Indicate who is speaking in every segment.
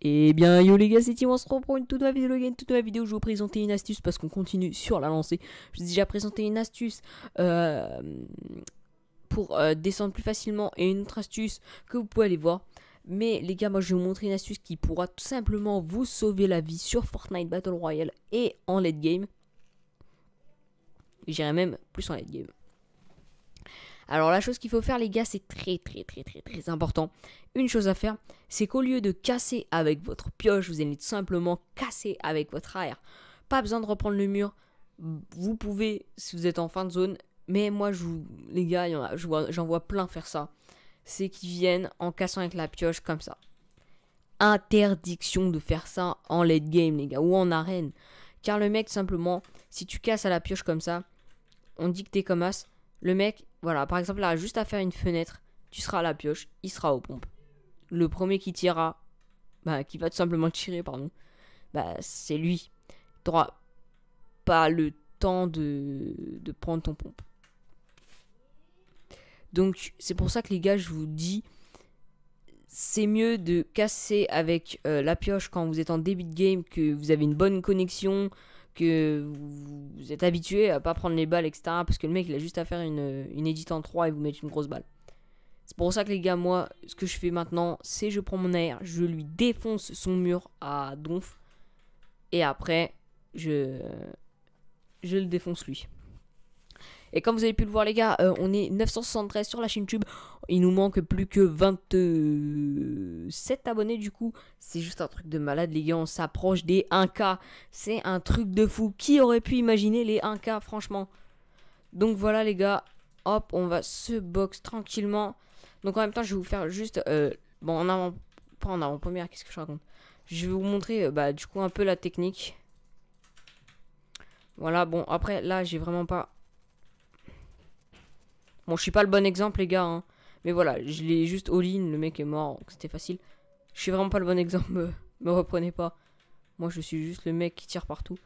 Speaker 1: Et eh bien yo les gars c'est Tim, on se reprend une toute nouvelle vidéo, une toute nouvelle vidéo, je vais vous présenter une astuce parce qu'on continue sur la lancée. Je vous ai déjà présenté une astuce euh, pour euh, descendre plus facilement et une autre astuce que vous pouvez aller voir. Mais les gars moi je vais vous montrer une astuce qui pourra tout simplement vous sauver la vie sur Fortnite Battle Royale et en late game. J'irai même plus en late game. Alors la chose qu'il faut faire les gars, c'est très très très très très important. Une chose à faire, c'est qu'au lieu de casser avec votre pioche, vous allez tout simplement casser avec votre arrière. Pas besoin de reprendre le mur. Vous pouvez, si vous êtes en fin de zone, mais moi je vous, les gars, j'en vois, plein faire ça. C'est qu'ils viennent en cassant avec la pioche comme ça. Interdiction de faire ça en late game les gars ou en arène. Car le mec simplement, si tu casses à la pioche comme ça, on dit que t'es comme as le mec, voilà, par exemple, là, juste à faire une fenêtre, tu seras à la pioche, il sera aux pompes. Le premier qui tirera, bah, qui va tout simplement tirer, pardon, bah, c'est lui. T'auras pas le temps de, de prendre ton pompe. Donc, c'est pour ça que les gars, je vous dis, c'est mieux de casser avec euh, la pioche quand vous êtes en début de game, que vous avez une bonne connexion, que vous êtes habitué à pas prendre les balles, etc. Parce que le mec, il a juste à faire une, une édite en 3 et vous mettre une grosse balle. C'est pour ça que les gars, moi, ce que je fais maintenant, c'est je prends mon air, je lui défonce son mur à donf. Et après, je, je le défonce lui. Et comme vous avez pu le voir les gars, euh, on est 973 sur la chaîne YouTube. Il nous manque plus que 27 abonnés du coup. C'est juste un truc de malade les gars, on s'approche des 1K. C'est un truc de fou. Qui aurait pu imaginer les 1K franchement Donc voilà les gars, hop, on va se box tranquillement. Donc en même temps, je vais vous faire juste... Euh, bon, en avant... Pas en avant-première, qu'est-ce que je raconte Je vais vous montrer euh, bah, du coup un peu la technique. Voilà, bon, après là, j'ai vraiment pas Bon, je suis pas le bon exemple, les gars. Hein. Mais voilà, je l'ai juste all-in. Le mec est mort, c'était facile. Je suis vraiment pas le bon exemple. Me, reprenez pas. Moi, je suis juste le mec qui tire partout.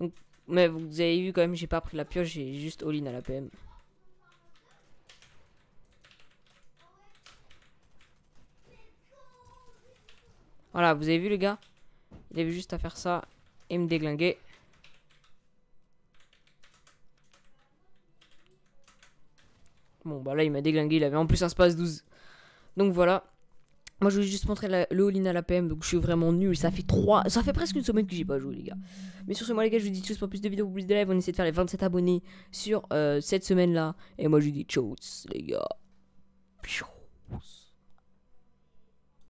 Speaker 1: Donc, mais vous avez vu quand même, j'ai pas pris la pioche, j'ai juste all-in à la PM. Voilà, vous avez vu les gars Il avait juste à faire ça et me déglinguer. Bon, bah là, il m'a déglingué. Il avait en plus un space 12. Donc voilà. Moi, je voulais juste montrer la, le all-in à la PM, donc je suis vraiment nul. Ça fait 3, ça fait presque une semaine que j'ai pas joué, les gars. Mais sur ce, moi, les gars, je vous dis tchuss pour plus de vidéos, pour plus de live. On essaie de faire les 27 abonnés sur euh, cette semaine-là. Et moi, je vous dis tchuss les gars.